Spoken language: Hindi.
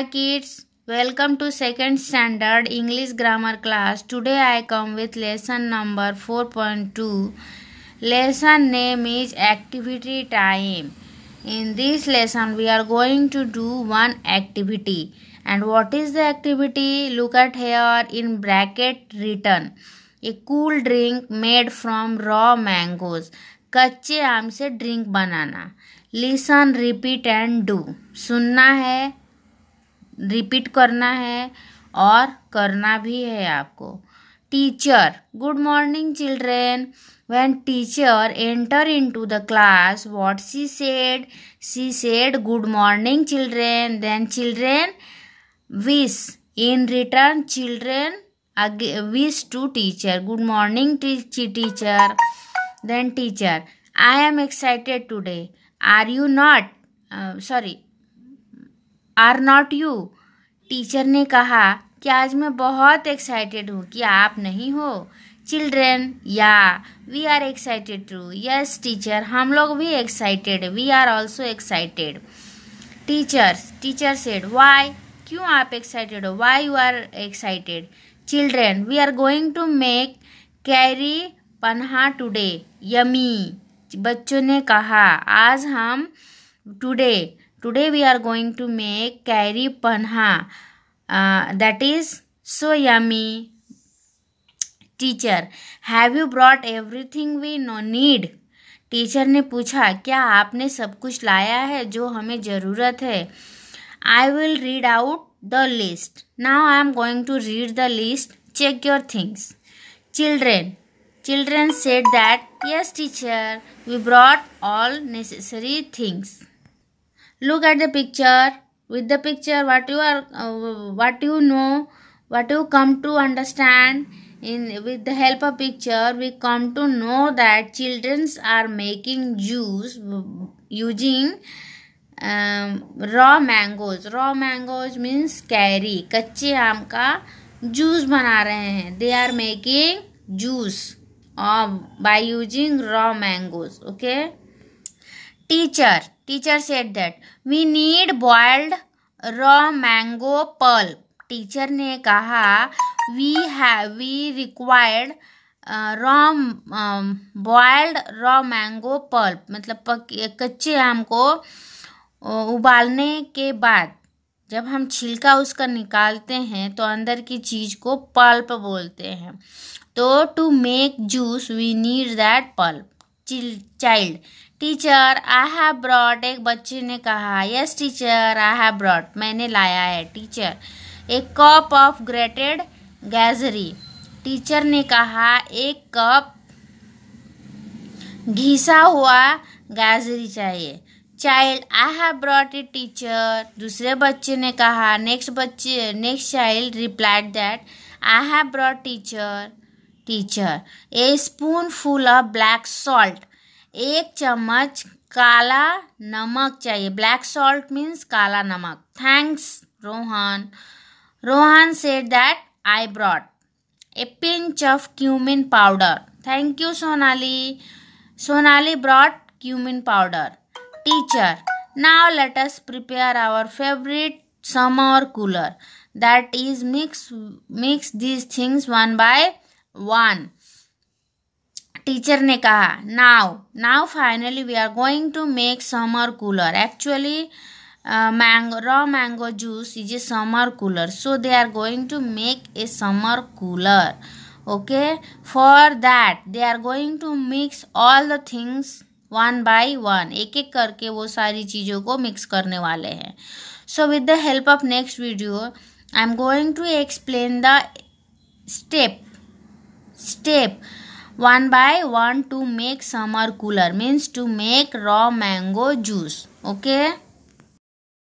Hi kids, welcome to second standard English grammar class. Today I come with lesson number 4.2. Lesson name is activity time. In this lesson we are going to do one activity. And what is the activity? Look at here in bracket written. A cool drink made from raw mangoes. कच्चे आम से ड्रिंक बनाना लिसन रिपीट एंड डू सुनना है रिपीट करना है और करना भी है आपको teacher good morning children when teacher enter into the class what she said she said good morning children then children wish in return children again wish to teacher good morning teacher then teacher I am excited today are you not sorry are not you teacher ने कहा कि आज मैं बहुत एक्साइटेड हूँ कि आप नहीं हो चिल्ड्रेन या we are excited too yes teacher हम लोग भी excited we are also excited teachers teacher said why क्यों आप एक्साइटेड हो why you are excited children we are going to make kairi panha today yummy बच्चों ने कहा आज हम today today we are going to make kairi panha that is so yummy teacher have you brought everything we no need teacher ने पूछा क्या आपने सब कुछ लाया है जो हमें ज़रूरत है I will read out the list now I am going to read the list check your things children children said that yes teacher we brought all necessary things look at the picture with the picture what you are uh, what you know what you come to understand in with the help of picture we come to know that childrens are making juice using um, raw mangoes raw mangoes means carry kacche aam ka juice bana rahe hain they are making juice juice by using raw mangoes okay teacher teacher said that we need boiled raw mango pulp teacher ने कहा we have we required raw boiled raw mango pulp मतलब कच्चे आम को uh, उबालने के बाद जब हम छिलका उसका निकालते हैं तो अंदर की चीज़ को पल्प बोलते हैं तो to make juice we need that pulp child teacher I have brought एक बच्चे ने कहा yes teacher I have brought मैंने लाया है टीचर एक कप ऑफ ग्रेटेड गैजरी टीचर ने कहा एक कप घिसा हुआ गैजरी चाहिए child I have brought a teacher दूसरे बच्चे ने कहा नेक्स्ट बच्चे next child replied that I have brought teacher teacher a spoon full of black salt एक चम्मच काला नमक चाहिए ब्लैक सॉल्ट मीन्स काला नमक thanks Rohan Rohan said that I brought a pinch of cumin powder thank you Sonali Sonali brought cumin powder teacher now let us prepare our favourite summer cooler that is mix mix these things one by one teacher ने कहा now now finally we are going to make summer cooler actually mango raw mango juice is a summer cooler so they are going to make A summer cooler okay for that they are going to mix all the things one by one एक एक करके वो सारी चीज़ों को मिक्स करने वाले हैं so with the help of next video I am going to explain the step step one by one to make summer cooler means to make raw mango juice okay